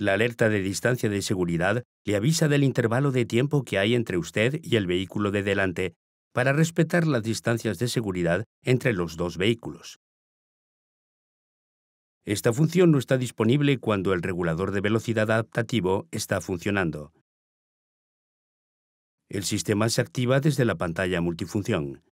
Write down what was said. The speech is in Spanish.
La alerta de distancia de seguridad le avisa del intervalo de tiempo que hay entre usted y el vehículo de delante para respetar las distancias de seguridad entre los dos vehículos. Esta función no está disponible cuando el regulador de velocidad adaptativo está funcionando. El sistema se activa desde la pantalla multifunción.